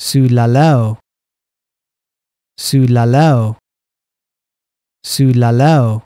Sulalao. Sulalao. Sulalao.